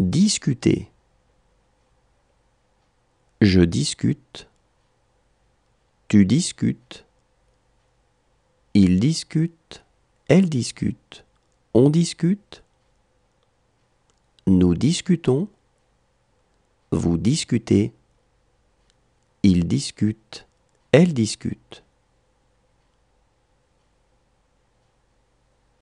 Discuter. Je discute. Tu discutes. Il discute. Elle discute. On discute. Nous discutons. Vous discutez. Ils discutent. Elle discute.